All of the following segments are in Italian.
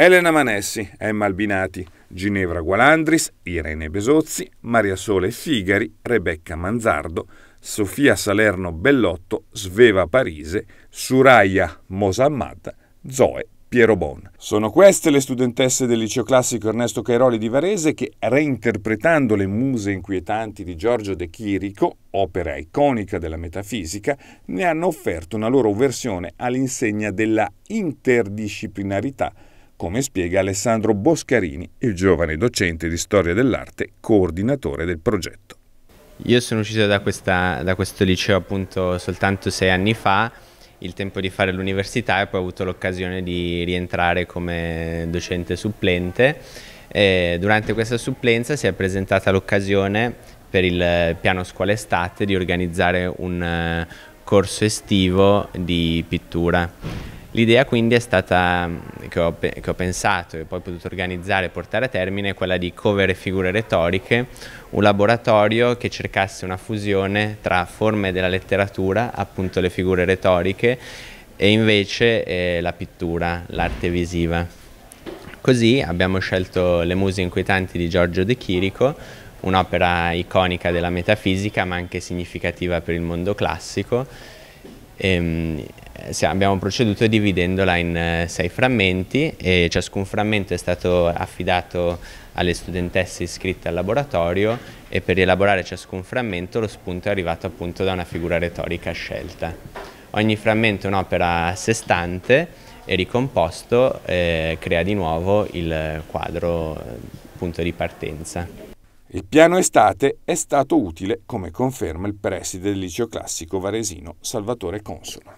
Elena Manessi, Emma Albinati, Ginevra Gualandris, Irene Besozzi, Maria Sole Figari, Rebecca Manzardo, Sofia Salerno Bellotto, Sveva Parise, Suraya Mosammad, Zoe Pierobon. Sono queste le studentesse del liceo classico Ernesto Cairoli di Varese che, reinterpretando le muse inquietanti di Giorgio De Chirico, opera iconica della metafisica, ne hanno offerto una loro versione all'insegna della interdisciplinarità come spiega Alessandro Boscarini, il giovane docente di storia dell'arte, coordinatore del progetto. Io sono uscito da, questa, da questo liceo appunto soltanto sei anni fa, il tempo di fare l'università e poi ho avuto l'occasione di rientrare come docente supplente. E durante questa supplenza si è presentata l'occasione per il piano scuola estate di organizzare un eh, corso estivo di pittura. L'idea quindi è stata che ho, che ho pensato e poi potuto organizzare e portare a termine è quella di cover figure retoriche, un laboratorio che cercasse una fusione tra forme della letteratura, appunto le figure retoriche, e invece eh, la pittura, l'arte visiva. Così abbiamo scelto Le muse inquietanti di Giorgio De Chirico, un'opera iconica della metafisica ma anche significativa per il mondo classico. E, ehm, eh, abbiamo proceduto dividendola in eh, sei frammenti e ciascun frammento è stato affidato alle studentesse iscritte al laboratorio e per elaborare ciascun frammento lo spunto è arrivato appunto da una figura retorica scelta. Ogni frammento è un'opera a sé stante e ricomposto eh, crea di nuovo il quadro eh, punto di partenza. Il piano estate è stato utile, come conferma il preside del liceo classico varesino Salvatore Consola.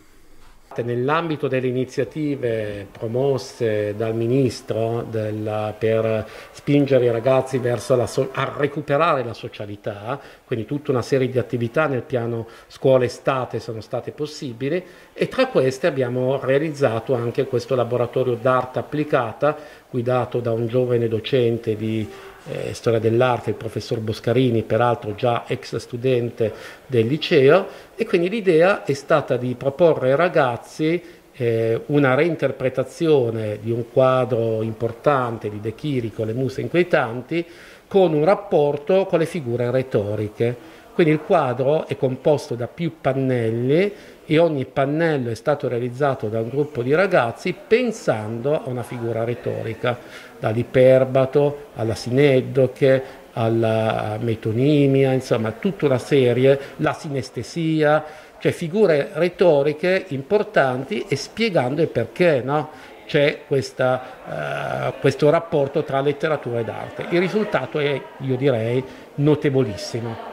Nell'ambito delle iniziative promosse dal Ministro del, per spingere i ragazzi so, a recuperare la socialità, quindi tutta una serie di attività nel piano scuola-estate sono state possibili e tra queste abbiamo realizzato anche questo laboratorio d'arte applicata guidato da un giovane docente di eh, storia dell'arte, il professor Boscarini, peraltro già ex studente del liceo, e quindi l'idea è stata di proporre ai ragazzi eh, una reinterpretazione di un quadro importante di De Chirico, Le muse inquietanti, con un rapporto con le figure retoriche. Quindi il quadro è composto da più pannelli e ogni pannello è stato realizzato da un gruppo di ragazzi pensando a una figura retorica, dall'iperbato alla sineddoche, alla metonimia, insomma tutta una serie, la sinestesia, cioè figure retoriche importanti e spiegando il perché, no? c'è questa, uh, questo rapporto tra letteratura ed arte. Il risultato è, io direi, notevolissimo.